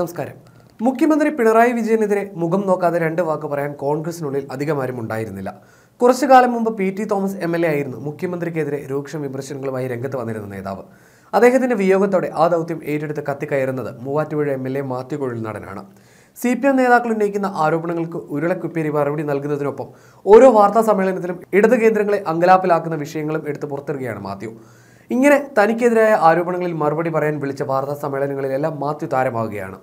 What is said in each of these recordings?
നമസ്കാരം മുഖ്യമന്ത്രി പിണറായി വിജയനെതിരെ മുഖം നോക്കാതെ രണ്ട് വാക്ക് പറയാൻ കോൺഗ്രസിനുള്ളിൽ അധികമാരും ഉണ്ടായിരുന്നില്ല കുറച്ചു കാലം മുമ്പ് P T Thomas M L A ആയിരുന്നു മുഖ്യമന്ത്രിക്കെതിരെ രൂക്ഷ വിമർശനങ്ങളുമായി രംഗത്ത് വന്നിരുന്ന നേതാവ് അദ്ദേഹത്തിന്റെ വിയോഗത്തോടെ ആ ദൗത്യം ഏറ്റെടുത്ത് കത്തിക്കയറുന്നത് Muvattupuzha M L A Mathew നടനാണ് സി പി എം നേതാക്കൾ ഉന്നയിക്കുന്ന ആരോപണങ്ങൾക്ക് ഉരുളക്കുപ്പേരി മറുപടി നൽകുന്നതിനൊപ്പം ഓരോ വാർത്താ സമ്മേളനത്തിലും ഇടത് കേന്ദ്രങ്ങളെ അങ്കലാപ്പിലാക്കുന്ന വിഷയങ്ങളും എടുത്തു പുറത്തിറങ്ങുകയാണ് മാത്യു ഇങ്ങനെ തനിക്കെതിരായ ആരോപണങ്ങളിൽ മറുപടി പറയാൻ വിളിച്ച വാർത്താ സമ്മേളനങ്ങളിലെല്ലാം മാത്യു താരമാവുകയാണ്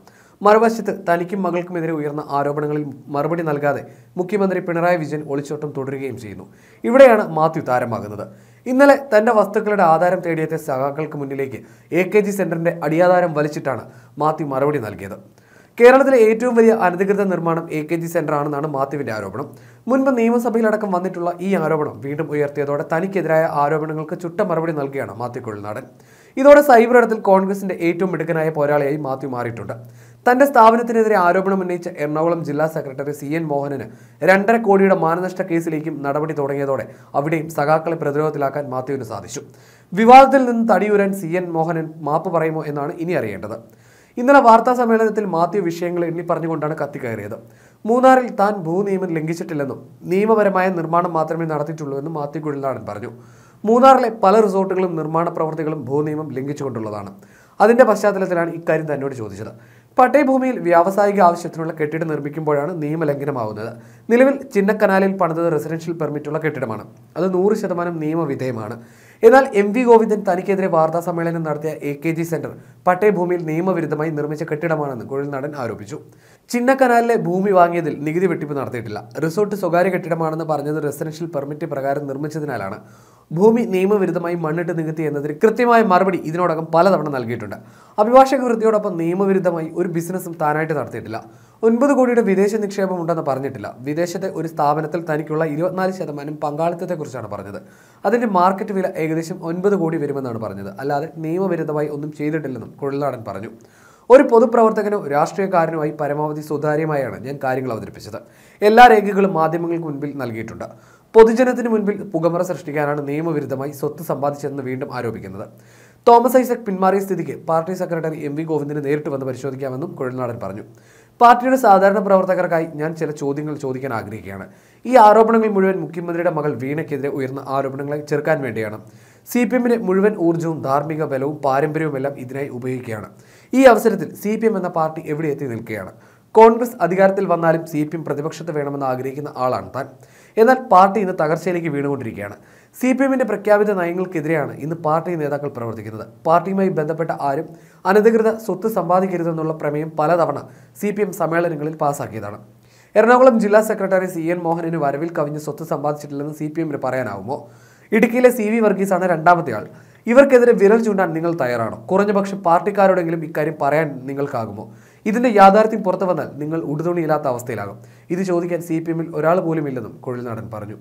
മറുവശത്ത് തനിക്കും മകൾക്കുമെതിരെ ഉയർന്ന ആരോപണങ്ങളിൽ മറുപടി നൽകാതെ മുഖ്യമന്ത്രി പിണറായി വിജയൻ ഒളിച്ചോട്ടം തുടരുകയും ചെയ്യുന്നു ഇവിടെയാണ് മാത്യു താരമാകുന്നത് ഇന്നലെ തന്റെ വസ്തുക്കളുടെ ആധാരം തേടിയെത്തിയ സഖാക്കൾക്ക് മുന്നിലേക്ക് എ കെ ജി സെന്ററിന്റെ അടിയാധാരം വലിച്ചിട്ടാണ് മാത്യു മറുപടി നൽകിയത് കേരളത്തിലെ ഏറ്റവും വലിയ അനധികൃത നിർമ്മാണം എ കെ ജി സെന്റർ ആണെന്നാണ് മാത്യുവിൻ്റെ ആരോപണം മുൻപ് നിയമസഭയിലടക്കം വന്നിട്ടുള്ള ഈ ആരോപണം വീണ്ടും ഉയർത്തിയതോടെ തനിക്കെതിരായ ആരോപണങ്ങൾക്ക് ചുട്ട മറുപടി നൽകുകയാണ് മാത്യു കൊഴിൽനാടൻ ഇതോടെ സൈബർ ഇടത്തിൽ കോൺഗ്രസിന്റെ ഏറ്റവും മിടുക്കനായ പോരാളിയായി മാത്യു മാറിയിട്ടുണ്ട് തന്റെ സ്ഥാപനത്തിനെതിരെ ആരോപണം ഉന്നയിച്ച എറണാകുളം ജില്ലാ സെക്രട്ടറി സി എൻ മോഹനന് രണ്ടര കോടിയുടെ മാനനഷ്ട കേസിലേക്കും നടപടി തുടങ്ങിയതോടെ അവിടെയും സഖാക്കളെ പ്രതിരോധത്തിലാക്കാൻ മാത്യുവിന് സാധിച്ചു വിവാദത്തിൽ നിന്ന് തടിയൂരാൻ സി എൻ മോഹനൻ മാപ്പ് പറയുമോ എന്നാണ് ഇനി അറിയേണ്ടത് ഇന്നലെ വാർത്താ സമ്മേളനത്തിൽ മാത്യു വിഷയങ്ങൾ എണ്ണി പറഞ്ഞുകൊണ്ടാണ് കത്തിക്കയറിയത് മൂന്നാറിൽ താൻ ഭൂനിയമം ലംഘിച്ചിട്ടില്ലെന്നും നിയമപരമായ നിർമ്മാണം മാത്രമേ നടത്തിയിട്ടുള്ളൂ എന്നും മാത്യു കുഴിനാടൻ പറഞ്ഞു മൂന്നാറിലെ പല റിസോർട്ടുകളും നിർമ്മാണ പ്രവർത്തികളും ഭൂനിയമം ലംഘിച്ചുകൊണ്ടുള്ളതാണ് അതിന്റെ പശ്ചാത്തലത്തിലാണ് ഇക്കാര്യം തന്നോട് ചോദിച്ചത് പട്ടയഭൂമിയിൽ വ്യാവസായിക ആവശ്യത്തിനുള്ള കെട്ടിടം നിർമ്മിക്കുമ്പോഴാണ് നിയമലംഘനമാവുന്നത് നിലവിൽ ചിന്നക്കനാലിൽ പണിതത് റെസിഡൻഷ്യൽ പെർമിറ്റുള്ള കെട്ടിടമാണ് അത് നൂറ് ശതമാനം നിയമവിധേയമാണ് എന്നാൽ എം വി ഗോവിന്ദൻ തനിക്കെതിരെ വാർത്താ സമ്മേളനം നടത്തിയ എ കെ ജി സെന്റർ പട്ടയഭൂമിയിൽ നിയമവിരുദ്ധമായി നിർമ്മിച്ച കെട്ടിടമാണെന്ന് കുഴൽനാടൻ ആരോപിച്ചു ചിന്നക്കനാലിലെ ഭൂമി വാങ്ങിയതിൽ നികുതി വെട്ടിപ്പ് നടത്തിയിട്ടില്ല റിസോർട്ട് സ്വകാര്യ കെട്ടിടമാണെന്ന് പറഞ്ഞത് റെസിഡൻഷ്യൽ പെർമിറ്റ് പ്രകാരം നിർമ്മിച്ചതിനാലാണ് ഭൂമി നിയമവിരുദ്ധമായി മണ്ണിട്ട് നികത്തി എന്നതിന് കൃത്യമായ മറുപടി ഇതിനോടകം പലതവണ നൽകിയിട്ടുണ്ട് അഭിഭാഷക വൃത്തിയോടൊപ്പം നിയമവിരുദ്ധമായി ഒരു ബിസിനസ്സും താനായിട്ട് നടത്തിയിട്ടില്ല ഒൻപത് കോടിയുടെ വിദേശ നിക്ഷേപം ഉണ്ടെന്ന് പറഞ്ഞിട്ടില്ല വിദേശത്തെ ഒരു സ്ഥാപനത്തിൽ തനിക്കുള്ള ഇരുപത്തിനാല് ശതമാനം പങ്കാളിത്തത്തെക്കുറിച്ചാണ് പറഞ്ഞത് അതിൻ്റെ മാർക്കറ്റ് വില ഏകദേശം ഒൻപത് കോടി വരുമെന്നാണ് പറഞ്ഞത് അല്ലാതെ നിയമവിരുദ്ധമായി ഒന്നും ചെയ്തിട്ടില്ലെന്നും കൊഴിലാടൻ പറഞ്ഞു ഒരു പൊതുപ്രവർത്തകനോ രാഷ്ട്രീയക്കാരനുമായി പരമാവധി സുതാര്യമായാണ് ഞാൻ കാര്യങ്ങൾ അവതരിപ്പിച്ചത് എല്ലാ രേഖകളും മാധ്യമങ്ങൾക്ക് മുൻപിൽ നൽകിയിട്ടുണ്ട് പൊതുജനത്തിന് മുൻപിൽ പുകമറ സൃഷ്ടിക്കാനാണ് നിയമവിരുദ്ധമായി സ്വത്ത് സമ്പാദിച്ചതെന്ന് വീണ്ടും ആരോപിക്കുന്നത് തോമസ് ഐസക് പിന്മാറിയ സ്ഥിതിക്ക് പാർട്ടി സെക്രട്ടറി എം വി ഗോവിന്ദിനെ നേരിട്ട് വന്ന് പരിശോധിക്കാമെന്നും കുഴൽനാടൻ പറഞ്ഞു പാർട്ടിയുടെ സാധാരണ പ്രവർത്തകർക്കായി ഞാൻ ചില ചോദ്യങ്ങൾ ചോദിക്കാൻ ആഗ്രഹിക്കുകയാണ് ഈ ആരോപണങ്ങൾ മുഴുവൻ മുഖ്യമന്ത്രിയുടെ മകൾ വീണയ്ക്കെതിരെ ഉയർന്ന ആരോപണങ്ങളെ ചെറുക്കാൻ വേണ്ടിയാണ് സി പി എമ്മിൻ്റെ മുഴുവൻ ഊർജ്ജവും ധാർമ്മിക ബലവും പാരമ്പര്യവുമെല്ലാം ഇതിനായി ഉപയോഗിക്കുകയാണ് ഈ അവസരത്തിൽ സി പി എം എന്ന പാർട്ടി എവിടെ എത്തി നിൽക്കുകയാണ് കോൺഗ്രസ് അധികാരത്തിൽ വന്നാലും സി പി എം പ്രതിപക്ഷത്ത് വേണമെന്ന് ആഗ്രഹിക്കുന്ന ആളാണ് താൻ എന്നാൽ പാർട്ടി ഇന്ന് തകർച്ചയിലേക്ക് വീണുകൊണ്ടിരിക്കുകയാണ് സി പി എമ്മിൻ്റെ പ്രഖ്യാപിത നയങ്ങൾക്കെതിരെയാണ് ഇന്ന് പാർട്ടി നേതാക്കൾ പ്രവർത്തിക്കുന്നത് പാർട്ടിയുമായി ബന്ധപ്പെട്ട ആരും അനധികൃത സ്വത്ത് സമ്പാദിക്കരുതെന്നുള്ള പ്രമേയം പലതവണ സി പി എം സമ്മേളനങ്ങളിൽ പാസാക്കിയതാണ് എറണാകുളം ജില്ലാ സെക്രട്ടറി സി എൻ മോഹനന് വരവിൽ കവിഞ്ഞ് സ്വത്ത് സമ്പാദിച്ചിട്ടില്ലെന്ന് സി പി എമ്മിന് പറയാനാവുമോ ഇടുക്കിയിലെ സി വി വർഗീസാണ് രണ്ടാമത്തെ ആൾ ഇവർക്കെതിരെ വിരൽ ചൂണ്ടാൻ നിങ്ങൾ തയ്യാറാണോ കുറഞ്ഞപക്ഷം പാർട്ടിക്കാരോടെങ്കിലും ഇക്കാര്യം പറയാൻ നിങ്ങൾക്കാകുമോ ഇതിന്റെ യാഥാർത്ഥ്യം പുറത്തു വന്നാൽ നിങ്ങൾ ഉടുതുണിയില്ലാത്ത അവസ്ഥയിലാകും ഇത് ചോദിക്കാൻ സി പി എമ്മിൽ ഒരാൾ പോലുമില്ലെന്നും കൊഴിൽനാടൻ പറഞ്ഞു